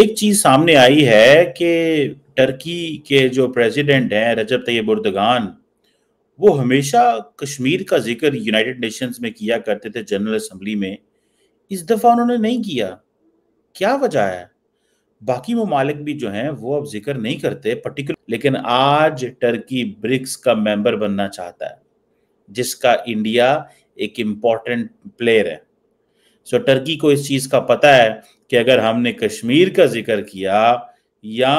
एक चीज सामने आई है कि टर्की के जो प्रेसिडेंट हैं रजब तैयब उर्दगान वो हमेशा कश्मीर का जिक्र यूनाइटेड नेशंस में किया करते थे जनरल असम्बली में इस दफ़ा उन्होंने नहीं किया क्या वजह है बाकी ममालिक भी जो हैं वो अब जिक्र नहीं करते पर्टिकुलर लेकिन आज टर्की ब्रिक्स का मेंबर बनना चाहता है जिसका इंडिया एक इम्पॉर्टेंट प्लेयर है सो टर्की को इस चीज़ का पता है कि अगर हमने कश्मीर का जिक्र किया या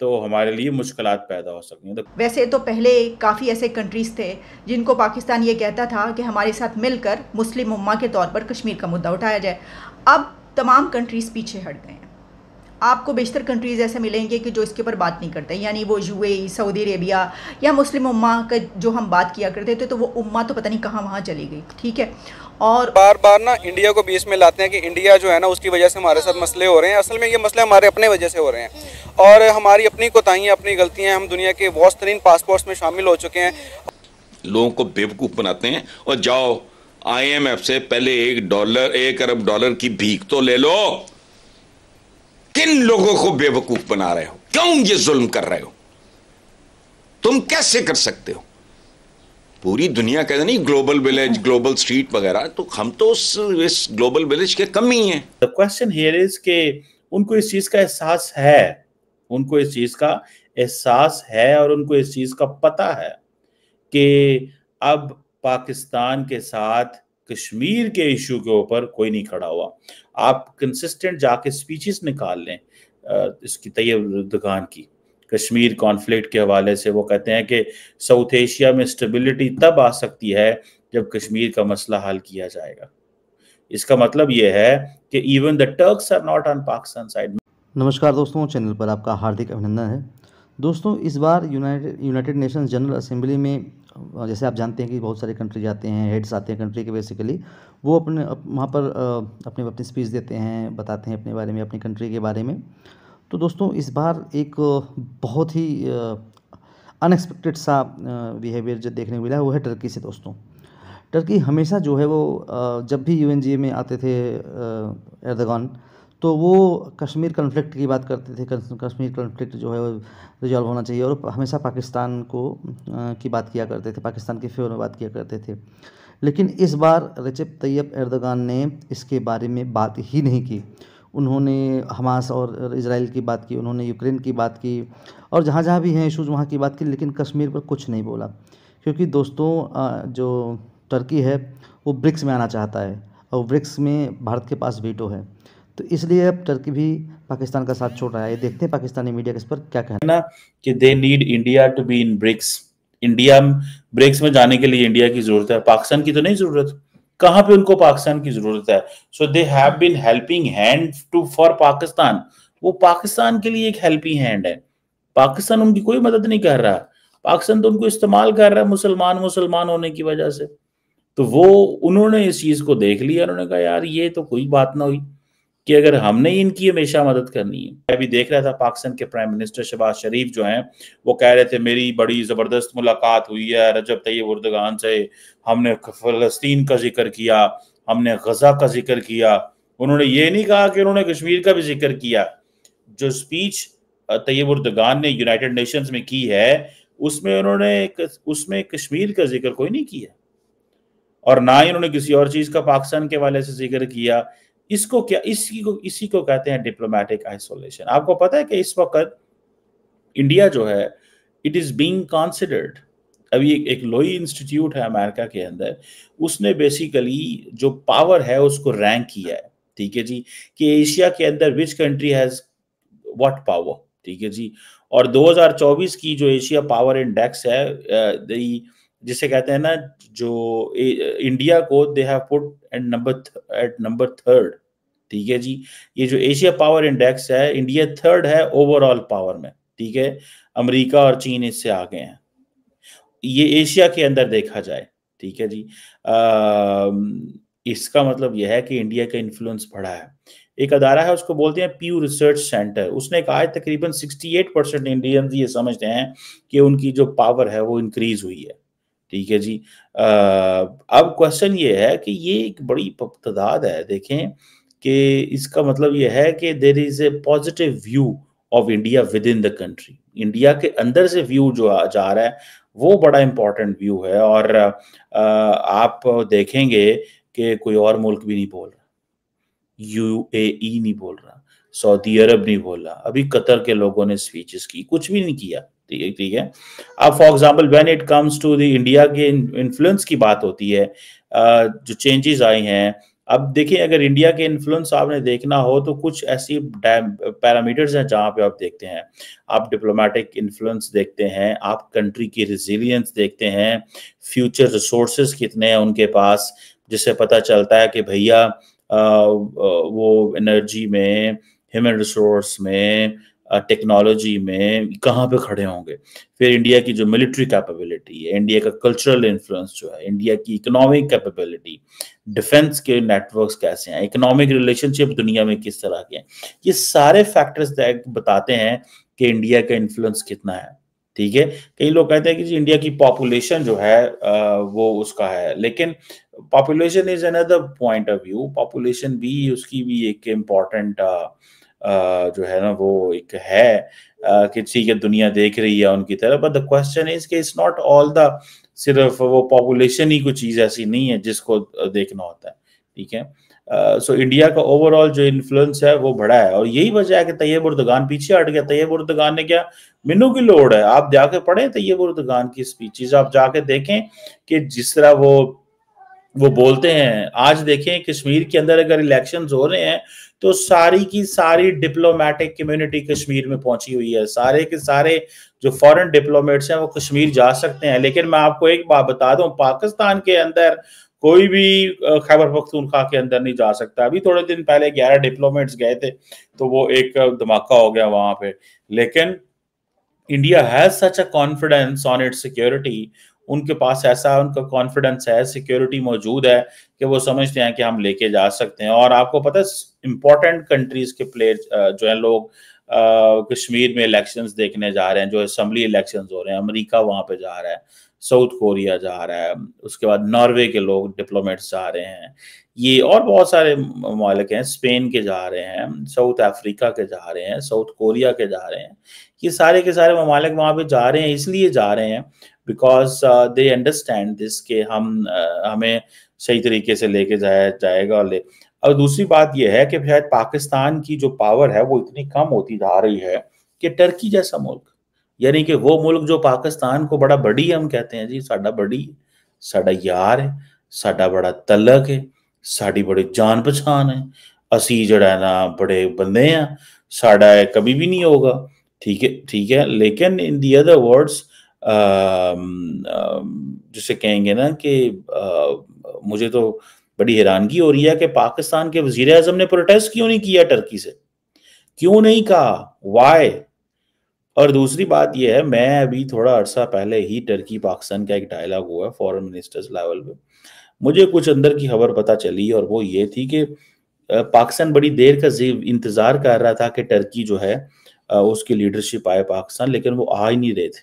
तो हमारे लिए मुश्किल पैदा हो सकती हैं वैसे तो पहले काफ़ी ऐसे कंट्रीज थे जिनको पाकिस्तान ये कहता था कि हमारे साथ मिलकर मुस्लिम उम्मा के तौर पर कश्मीर का मुद्दा उठाया जाए अब तमाम कंट्रीज़ पीछे हट गए हैं आपको बेशतर कंट्रीज़ ऐसे मिलेंगे कि जो इसके ऊपर बात नहीं करते यानी वो यू सऊदी अरेबिया या मुस्लिम उम्मा का जो हम बात किया करते थे तो वो उम्मा तो पता नहीं कहाँ वहाँ चली गई ठीक है और बार बार ना इंडिया को बीच में लाते हैं कि इंडिया जो है ना उसकी वजह से हमारे साथ मसले हो रहे हैं असल में ये मसले हमारे अपने वजह से हो रहे हैं और हमारी अपनी कोताही अपनी गलतियां हम दुनिया के वॉस तरीन पासपोर्ट में शामिल हो चुके हैं लोगों को बेवकूफ़ बनाते हैं और जाओ आईएमएफ से पहले एक डॉलर एक अरब डॉलर की भीख तो ले लो किन लोगों को बेवकूफ बना रहे हो क्यों ये जुल्म कर रहे हो तुम कैसे कर सकते हो पूरी दुनिया कहते नहीं ग्लोबल विलेज ग्लोबल स्ट्रीट वगैरह तो हम तो उस इस ग्लोबल विलेज के कम ही हैं द क्वेश्चन हियर इज के उनको इस चीज का एहसास है उनको इस चीज का एहसास है और उनको इस चीज का पता है कि अब पाकिस्तान के साथ कश्मीर के इशू के ऊपर कोई नहीं खड़ा हुआ आप कंसिस्टेंट जाके स्पीचेस निकाल लें इसकी तैयब दुकान की कश्मीर कॉन्फ्लिक्ट के हवाले से वो कहते हैं कि साउथ एशिया में स्टेबिलिटी तब आ सकती है जब कश्मीर का मसला हल किया जाएगा इसका मतलब ये है कि even the Turks are not on Pakistan side नमस्कार दोस्तों चैनल पर आपका हार्दिक अभिनंदन है दोस्तों इस बार united united nations general assembly में जैसे आप जानते हैं कि बहुत सारे कंट्री आते हैं हेड्स आते हैं कंट्री के बेसिकली वो अपने वहाँ पर अपने अपनी स्पीच देते हैं बताते हैं अपने बारे में अपनी कंट्री के बारे में तो दोस्तों इस बार एक बहुत ही अनएक्सपेक्टेड सा बिहेवियर जो देखने को मिला है वो है टर्की से दोस्तों टर्की हमेशा जो है वो जब भी यू में आते थे एर्दगान तो वो कश्मीर कन्फ्लिक्ट की बात करते थे कश्मीर कन्फ्लिक्ट जो है वो रिजॉल्व होना चाहिए और हमेशा पाकिस्तान को की बात किया करते थे पाकिस्तान के फेवर में बात किया करते थे लेकिन इस बार रचब तैयब एर्दगान ने इसके बारे में बात ही नहीं की उन्होंने हमास और इसराइल की बात की उन्होंने यूक्रेन की बात की और जहाँ जहाँ भी हैं इशूज़ वहाँ की बात की लेकिन कश्मीर पर कुछ नहीं बोला क्योंकि दोस्तों जो टर्की है वो ब्रिक्स में आना चाहता है और ब्रिक्स में भारत के पास वीटो है तो इसलिए अब टर्की भी पाकिस्तान का साथ छोड़ रहा है देखते हैं पाकिस्तानी मीडिया इस पर क्या कहना है ना कि they need India to be in BRICS India BRICS में जाने के लिए इंडिया की जरूरत है पाकिस्तान की तो नहीं जरूरत कहाँ पे उनको पाकिस्तान की जरूरत है so they have been helping hand to for Pakistan वो पाकिस्तान के लिए एक हेल्पिंग हैंड है पाकिस्तान उनकी कोई मदद नहीं कर रहा पाकिस्तान तो उनको इस्तेमाल कर रहा है मुसलमान मुसलमान होने की वजह से तो वो उन्होंने इस चीज को देख लिया उन्होंने कहा यार ये तो कोई बात ना हुई कि अगर हमने इनकी हमेशा मदद करनी है मैं अभी देख रहा था पाकिस्तान के प्राइम मिनिस्टर शहबाज शरीफ जो हैं वो कह रहे थे मेरी बड़ी ज़बरदस्त मुलाकात हुई है रजब तैयब उर्दगान से हमने फ़लस्तीन का जिक्र किया हमने गजा का जिक्र किया उन्होंने ये नहीं कहा कि उन्होंने कश्मीर का भी जिक्र किया जो स्पीच तैयब उर्दगान ने यूनाइटेड नेशंस में की है उसमें उन्होंने उसमें कश्मीर का जिक्र कोई नहीं किया और ना ही उन्होंने किसी और चीज़ का पाकिस्तान के वाले से जिक्र किया इसको क्या इसी को इसी को कहते हैं डिप्लोमेटिक आइसोलेशन आपको पता है कि इस वक्त इंडिया जो है इट इज़ बीइंग कंसिडर्ड अभी एक, एक लोई इंस्टीट्यूट है अमेरिका के अंदर उसने बेसिकली जो पावर है उसको रैंक किया है ठीक है जी कि एशिया के अंदर which country has what power ठीक है जी और 2024 की जो एशिया पावर इंडेक्स है दी uh, जिसे कहते हैं ना जो इंडिया को they have put at number at number third ठीक है जी ये जो एशिया पावर इंडेक्स है इंडिया थर्ड है ओवरऑल पावर में ठीक है अमेरिका और चीन इससे आगे हैं ये एशिया के अंदर देखा जाए ठीक है जी आ, इसका मतलब यह है कि इंडिया का इन्फ्लुएंस बढ़ा है एक अदारा है उसको बोलते हैं प्यू रिसर्च सेंटर उसने कहा है तकरीबन 68 परसेंट इंडियंस ये समझते हैं कि उनकी जो पावर है वो इंक्रीज हुई है ठीक है जी आ, अब क्वेश्चन ये है कि ये एक बड़ी तदाद है देखें कि इसका मतलब ये है कि there is a positive view of India within the country India के अंदर से व्यू जो आ जा रहा है वो बड़ा इंपॉर्टेंट व्यू है और आ, आप देखेंगे कि कोई और मुल्क भी नहीं बोल रहा यू e नहीं बोल रहा सऊदी अरब नहीं बोला अभी कतर के लोगों ने स्पीचेस की कुछ भी नहीं किया ठीक है ठीक है अब for example when it comes to the India के इन्फ्लुएंस की बात होती है जो चेंजेस आई हैं अब देखिए अगर इंडिया के इन्फ्लुएंस आपने देखना हो तो कुछ ऐसी पैरामीटर्स हैं जहाँ पे आप देखते हैं आप डिप्लोमेटिक इन्फ्लुएंस देखते हैं आप कंट्री की रिजिलियंस देखते हैं फ्यूचर रिसोर्सेज कितने हैं उनके पास जिससे पता चलता है कि भैया वो एनर्जी में ह्यूमन रिसोर्स में टेक्नोलॉजी में कहाँ पे खड़े होंगे फिर इंडिया की जो मिलिट्री कैपेबिलिटी है इंडिया का कल्चरल इन्फ्लुएंस जो है इंडिया की इकोनॉमिक कैपेबिलिटी डिफेंस के नेटवर्क्स कैसे हैं इकोनॉमिक रिलेशनशिप दुनिया में किस तरह के हैं ये सारे फैक्टर्स बताते हैं कि इंडिया का इन्फ्लुएंस कितना है ठीक है कई लोग कहते हैं कि जी इंडिया की पॉपुलेशन जो है वो उसका है लेकिन population is another point of view population भी उसकी भी एक इम्पॉर्टेंट जो है ना वो एक है कि ठीक है दुनिया देख रही है उनकी तरफ बट द क्वेश्चन इज कि इट्स नॉट ऑल द सिर्फ वो पॉपुलेशन ही कोई चीज़ ऐसी नहीं है जिसको देखना होता है ठीक है सो uh, इंडिया so का ओवरऑल जो इन्फ्लुएंस है वो बढ़ा है और यही वजह है कि तैयब उर्दगान पीछे हट गया तैयब उर्दगान ने क्या मिनू की लोड है आप जाके पढ़े तैयब उर्दगान की स्पीचेस आप जाके देखें कि जिस तरह वो वो बोलते हैं आज देखें कश्मीर के अंदर अगर इलेक्शन हो रहे हैं तो सारी की सारी डिप्लोमेटिक कम्युनिटी कश्मीर में पहुंची हुई है सारे के सारे जो फॉरेन डिप्लोमेट्स हैं वो कश्मीर जा सकते हैं लेकिन मैं आपको एक बात बता दूं पाकिस्तान के अंदर कोई भी खैबर पख्तूनखा के अंदर नहीं जा सकता अभी थोड़े दिन पहले ग्यारह डिप्लोमेट्स गए थे तो वो एक धमाका हो गया वहां पे लेकिन India has such a confidence on its security उनके पास ऐसा उनका कॉन्फिडेंस है सिक्योरिटी मौजूद है कि वो समझते हैं कि हम लेके जा सकते हैं और आपको पता है इंपॉर्टेंट कंट्रीज के प्लेयर जो है लोग कश्मीर में इलेक्शंस देखने जा रहे हैं जो असम्बली इलेक्शंस हो रहे हैं अमेरिका वहां पे जा रहा है साउथ कोरिया जा रहा है उसके बाद नॉर्वे के लोग डिप्लोमेट्स जा रहे हैं ये और बहुत सारे ममालिक हैं स्पेन के जा रहे हैं साउथ अफ्रीका के जा रहे हैं साउथ कोरिया के जा रहे हैं ये सारे के सारे ममालिक वहाँ पे जा रहे हैं इसलिए जा रहे हैं बिकॉज दे अंडरस्टैंड दिस के हम uh, हमें सही तरीके से लेके जाया जाएगा और ले और दूसरी बात यह है कि शायद पाकिस्तान की जो पावर है वो इतनी कम होती जा रही है कि टर्की जैसा मुल्क यानी कि वो मुल्क जो पाकिस्तान को बड़ा बड़ी हम कहते हैं जी साडा बड़ी साडा यार है ਸਾਡਾ ਬੜਾ ਤਲਕ ਹੈ ਸਾਡੀ ਬੜੀ ਜਾਣ है ਹੈ ਅਸੀਂ ਜਿਹੜਾ ना बड़े बंदे हैं ਸਾਡਾ है कभी भी नहीं होगा ठीक है ठीक है लेकिन इन दी अदर वर्ड्स जिसे कहेंगे ना कि मुझे तो बड़ी हैरानगी हो रही है कि पाकिस्तान के वजीर अजम ने प्रोटेस्ट क्यों नहीं किया टर्की से क्यों नहीं कहा वाई और दूसरी बात यह है मैं अभी थोड़ा अरसा पहले ही टर्की पाकिस्तान का एक डायलॉग हुआ फॉरेन मिनिस्टर्स लेवल पे मुझे कुछ अंदर की खबर पता चली और वो ये थी कि पाकिस्तान बड़ी देर का इंतजार कर रहा था कि टर्की जो है उसकी लीडरशिप आए पाकिस्तान लेकिन वो आ ही नहीं रहे थे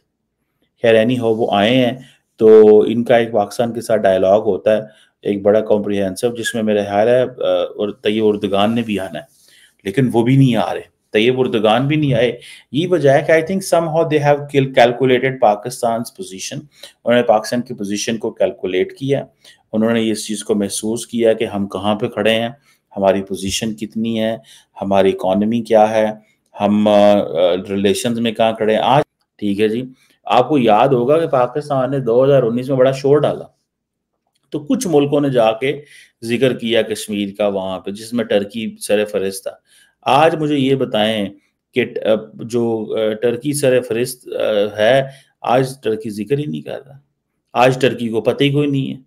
खैर एनी हो वो आए हैं तो इनका एक पाकिस्तान के साथ डायलॉग होता है एक बड़ा कॉम्प्रिहेंसिव जिसमें मेरा ख्याल है और तय उर्दगान ने भी आना है लेकिन वो भी नहीं आ रहे Tayyip उर्दगान भी नहीं आए ये वजह है कि I think somehow they have calculated Pakistan position उन्होंने पाकिस्तान की पोजीशन को कैलकुलेट किया उन्होंने इस चीज़ को महसूस किया कि हम कहाँ पे खड़े हैं हमारी पोजीशन कितनी है हमारी इकॉनमी क्या है हम रिलेशन uh, में कहाँ खड़े हैं आज ठीक है जी आपको याद होगा कि पाकिस्तान ने दो में बड़ा शोर डाला तो कुछ मुल्कों ने जाके जिक्र किया कश्मीर का वहां पे जिसमें टर्की सर फहरिस्त था आज मुझे ये बताएं कि जो टर्की सर फहरिस्त है आज टर्की जिक्र ही नहीं कर रहा आज टर्की को पता ही कोई नहीं है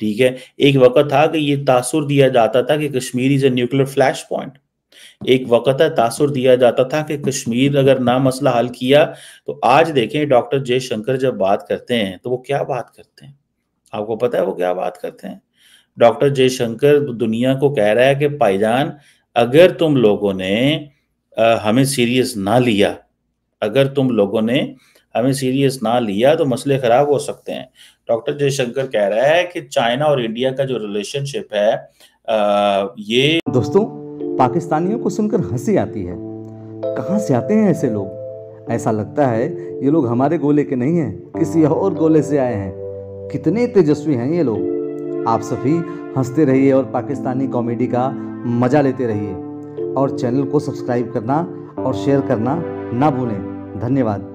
ठीक है एक वक्त था कि ये तासुर दिया जाता था कि Kashmir is a nuclear flash point एक वक्त है तासुर दिया जाता था कि कश्मीर अगर ना मसला हल किया तो आज देखें डॉक्टर जयशंकर जब बात करते हैं तो वो क्या बात करते हैं आपको पता है वो क्या बात करते हैं डॉक्टर जयशंकर दुनिया को कह रहा है कि पाइजान अगर तुम लोगों ने हमें सीरियस ना लिया अगर तुम लोगों ने हमें सीरियस ना लिया तो मसले खराब हो सकते हैं डॉक्टर जयशंकर कह रहा है कि चाइना और इंडिया का जो रिलेशनशिप है आ, ये दोस्तों पाकिस्तानियों को सुनकर हंसी आती है कहाँ से आते हैं ऐसे लोग ऐसा लगता है ये लोग हमारे गोले के नहीं हैं किसी और गोले से आए हैं कितने तेजस्वी हैं ये लोग आप सभी हंसते रहिए और पाकिस्तानी कॉमेडी का मज़ा लेते रहिए और चैनल को सब्सक्राइब करना और शेयर करना ना भूलें धन्यवाद